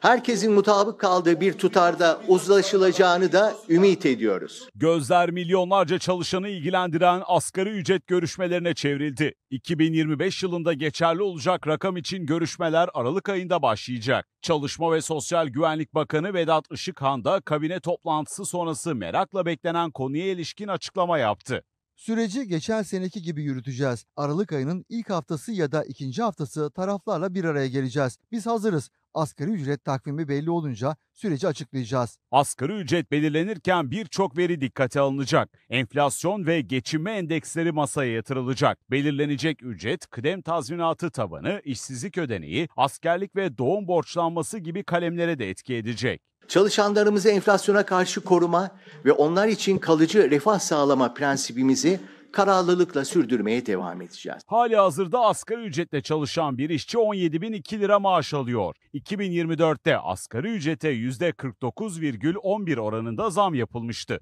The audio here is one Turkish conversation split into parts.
herkesin mutabık kaldığı bir tutarda uzlaşılacağını da ümit ediyoruz. Gözler milyonlarca çalışanı ilgilendiren asgari ücret görüşmelerine çevrildi. 2025 yılında geçerli olacak rakam için görüşmeler Aralık ayında başlayacak. Çalışma ve Sosyal Güvenlik Bakanı Vedat Işıkhan da kabine toplantısı sonrası merakla beklenen konuya ilişkin açıklama yaptı. Süreci geçen seneki gibi yürüteceğiz. Aralık ayının ilk haftası ya da ikinci haftası taraflarla bir araya geleceğiz. Biz hazırız. Asgari ücret takvimi belli olunca süreci açıklayacağız. Asgari ücret belirlenirken birçok veri dikkate alınacak. Enflasyon ve geçinme endeksleri masaya yatırılacak. Belirlenecek ücret, kıdem tazminatı tabanı, işsizlik ödeneği, askerlik ve doğum borçlanması gibi kalemlere de etki edecek. Çalışanlarımızı enflasyona karşı koruma ve onlar için kalıcı refah sağlama prensibimizi kararlılıkla sürdürmeye devam edeceğiz. Hali hazırda asgari ücretle çalışan bir işçi 17.002 lira maaş alıyor. 2024'te asgari ücrete %49,11 oranında zam yapılmıştı.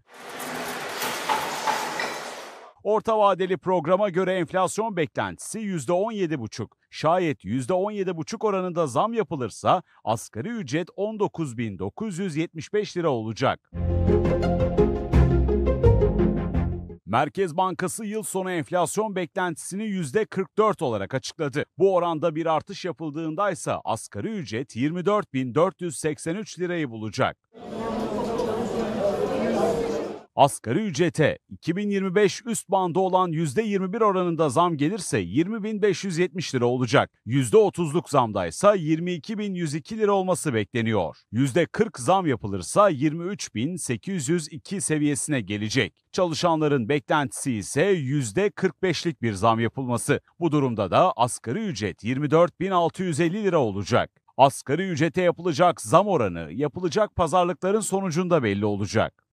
Orta vadeli programa göre enflasyon beklentisi %17,5. Şayet %17,5 oranında zam yapılırsa asgari ücret 19.975 lira olacak. Merkez Bankası yıl sonu enflasyon beklentisini %44 olarak açıkladı. Bu oranda bir artış yapıldığında ise asgari ücret 24.483 lirayı bulacak. Asgari ücrete 2025 üst bandı olan %21 oranında zam gelirse 20.570 lira olacak. %30'luk zamdaysa 22.102 lira olması bekleniyor. %40 zam yapılırsa 23.802 seviyesine gelecek. Çalışanların beklentisi ise %45'lik bir zam yapılması. Bu durumda da asgari ücret 24.650 lira olacak. Asgari ücrete yapılacak zam oranı yapılacak pazarlıkların sonucunda belli olacak.